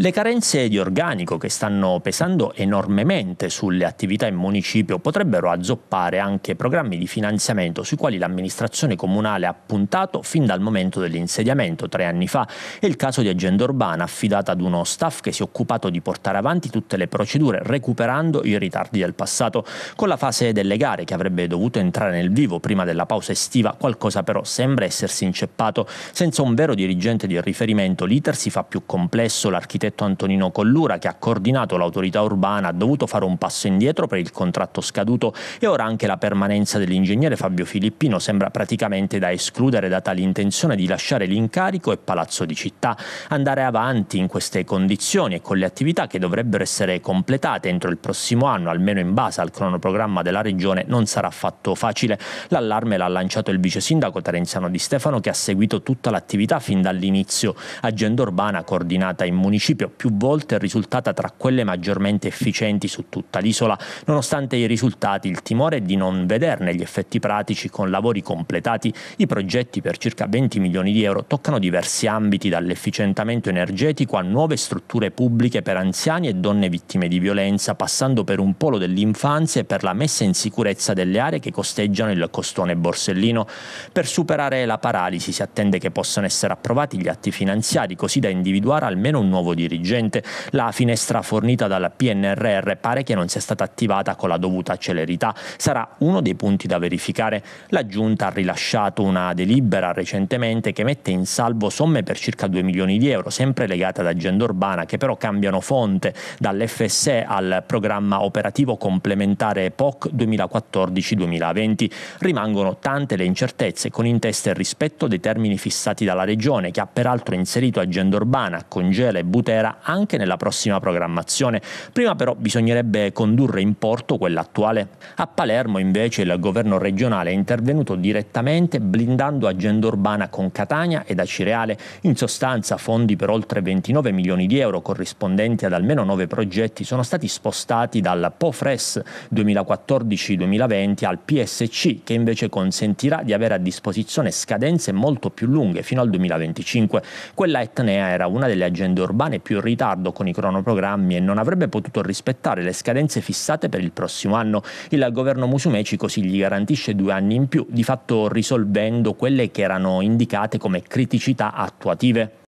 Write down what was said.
Le carenze di organico che stanno pesando enormemente sulle attività in municipio potrebbero azzoppare anche programmi di finanziamento sui quali l'amministrazione comunale ha puntato fin dal momento dell'insediamento tre anni fa. È il caso di Agenda Urbana affidata ad uno staff che si è occupato di portare avanti tutte le procedure recuperando i ritardi del passato. Con la fase delle gare che avrebbe dovuto entrare nel vivo prima della pausa estiva qualcosa però sembra essersi inceppato. Senza un vero dirigente di riferimento l'iter si fa più complesso, l'architettura prefetto Antonino Collura, che ha coordinato l'autorità urbana, ha dovuto fare un passo indietro per il contratto scaduto e ora anche la permanenza dell'ingegnere Fabio Filippino sembra praticamente da escludere data l'intenzione di lasciare l'incarico e Palazzo di Città. Andare avanti in queste condizioni e con le attività che dovrebbero essere completate entro il prossimo anno, almeno in base al cronoprogramma della Regione, non sarà affatto facile. L'allarme l'ha lanciato il vice sindaco Terenziano Di Stefano che ha seguito tutta l'attività fin dall'inizio. Agenda urbana coordinata in municipio municipio, più volte è risultata tra quelle maggiormente efficienti su tutta l'isola. Nonostante i risultati, il timore è di non vederne gli effetti pratici con lavori completati. I progetti per circa 20 milioni di euro toccano diversi ambiti, dall'efficientamento energetico a nuove strutture pubbliche per anziani e donne vittime di violenza, passando per un polo dell'infanzia e per la messa in sicurezza delle aree che costeggiano il costone borsellino. Per superare la paralisi si attende che possano essere approvati gli atti finanziari, così da individuare almeno un nuovo direttore dirigente, la finestra fornita dal PNRR pare che non sia stata attivata con la dovuta celerità. Sarà uno dei punti da verificare. La Giunta ha rilasciato una delibera recentemente che mette in salvo somme per circa 2 milioni di euro, sempre legate ad agenda urbana, che però cambiano fonte dall'FSE al programma operativo complementare POC 2014-2020. Rimangono tante le incertezze con in testa il rispetto dei termini fissati dalla Regione, che ha peraltro inserito agenda urbana, congela e butta tutela anche nella prossima programmazione. Prima però bisognerebbe condurre in porto quella attuale. A Palermo invece il governo regionale è intervenuto direttamente blindando agenda urbana con Catania ed Acireale, in sostanza fondi per oltre 29 milioni di euro corrispondenti ad almeno 9 progetti sono stati spostati dal POFRES 2014-2020 al PSC che invece consentirà di avere a disposizione scadenze molto più lunghe fino al 2025. Quella etnea era una delle agende urbane settimane più in ritardo con i cronoprogrammi e non avrebbe potuto rispettare le scadenze fissate per il prossimo anno. Il governo Musumeci così gli garantisce due anni in più, di fatto risolvendo quelle che erano indicate come criticità attuative.